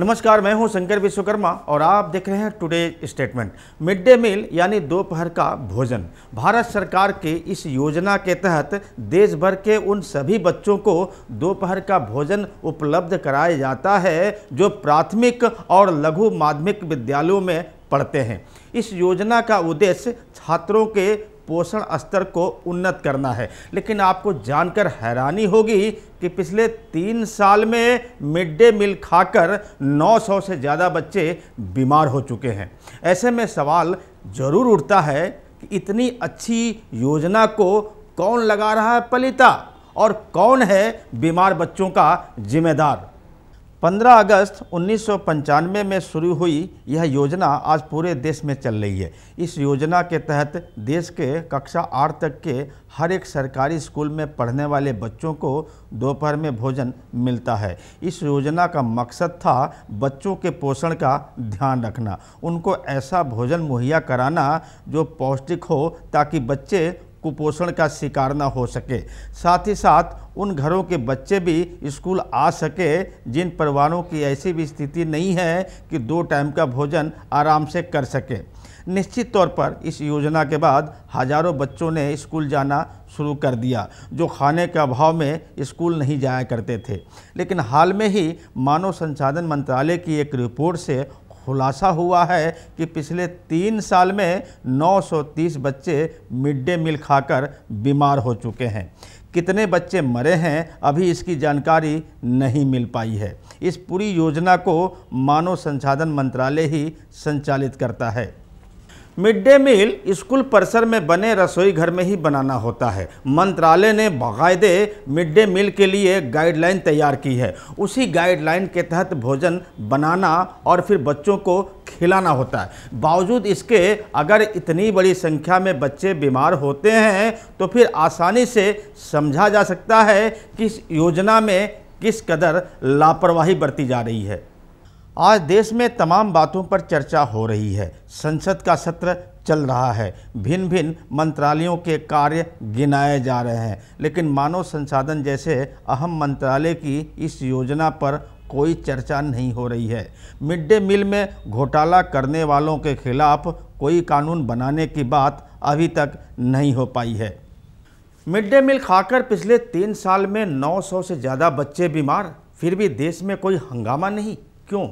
नमस्कार मैं हूं शंकर विश्वकर्मा और आप देख रहे हैं today statement mid day meal यानी दोपहर का भोजन भारत सरकार के इस योजना के तहत देश भर के उन सभी बच्चों को दोपहर का भोजन उपलब्ध कराया जाता है जो प्राथमिक और लघु माध्यमिक विद्यालयों में पढ़ते हैं इस योजना का उद्देश्य छात्रों के पोषण स्तर को उन्नत करना है लेकिन आपको जानकर हैरानी होगी कि पिछले तीन साल में मिड डे मील खाकर 900 से ज़्यादा बच्चे बीमार हो चुके हैं ऐसे में सवाल ज़रूर उठता है कि इतनी अच्छी योजना को कौन लगा रहा है पलिता और कौन है बीमार बच्चों का जिम्मेदार 15 अगस्त उन्नीस में शुरू हुई यह योजना आज पूरे देश में चल रही है इस योजना के तहत देश के कक्षा आठ तक के हर एक सरकारी स्कूल में पढ़ने वाले बच्चों को दोपहर में भोजन मिलता है इस योजना का मकसद था बच्चों के पोषण का ध्यान रखना उनको ऐसा भोजन मुहैया कराना जो पौष्टिक हो ताकि बच्चे कुपोषण का शिकार ना हो सके साथ ही साथ उन घरों के बच्चे भी स्कूल आ सके जिन परिवारों की ऐसी भी स्थिति नहीं है कि दो टाइम का भोजन आराम से कर सके निश्चित तौर पर इस योजना के बाद हजारों बच्चों ने स्कूल जाना शुरू कर दिया जो खाने के अभाव में स्कूल नहीं जाया करते थे लेकिन हाल में ही मानव संसाधन मंत्रालय की एक रिपोर्ट से खुलासा हुआ है कि पिछले तीन साल में 930 बच्चे मिड डे मील खाकर बीमार हो चुके हैं कितने बच्चे मरे हैं अभी इसकी जानकारी नहीं मिल पाई है इस पूरी योजना को मानव संसाधन मंत्रालय ही संचालित करता है मिड डे मील स्कूल परिसर में बने रसोई घर में ही बनाना होता है मंत्रालय ने बाकायदे मिड डे मील के लिए गाइडलाइन तैयार की है उसी गाइडलाइन के तहत भोजन बनाना और फिर बच्चों को खिलाना होता है बावजूद इसके अगर इतनी बड़ी संख्या में बच्चे बीमार होते हैं तो फिर आसानी से समझा जा सकता है कि इस योजना में किस कदर लापरवाही बरती जा रही है आज देश में तमाम बातों पर चर्चा हो रही है संसद का सत्र चल रहा है भिन्न भिन्न मंत्रालयों के कार्य गिनाए जा रहे हैं लेकिन मानव संसाधन जैसे अहम मंत्रालय की इस योजना पर कोई चर्चा नहीं हो रही है मिड डे मील में घोटाला करने वालों के खिलाफ कोई कानून बनाने की बात अभी तक नहीं हो पाई है मिड डे मील खाकर पिछले तीन साल में 900 से ज़्यादा बच्चे बीमार फिर भी देश में कोई हंगामा नहीं क्यों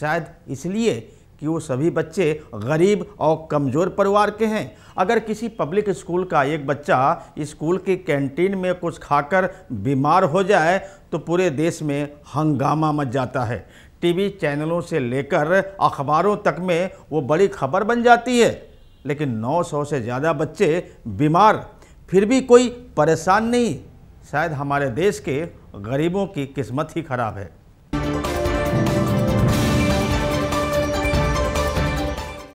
शायद इसलिए कि वो सभी बच्चे गरीब और कमज़ोर परिवार के हैं अगर किसी पब्लिक स्कूल का एक बच्चा स्कूल के कैंटीन में कुछ खाकर बीमार हो जाए तो पूरे देश में हंगामा मच जाता है टीवी चैनलों से लेकर अखबारों तक में वो बड़ी खबर बन जाती है लेकिन 900 से ज़्यादा बच्चे बीमार फिर भी कोई परेशान नहीं शायद हमारे देश के गरीबों की किस्मत ही खराब है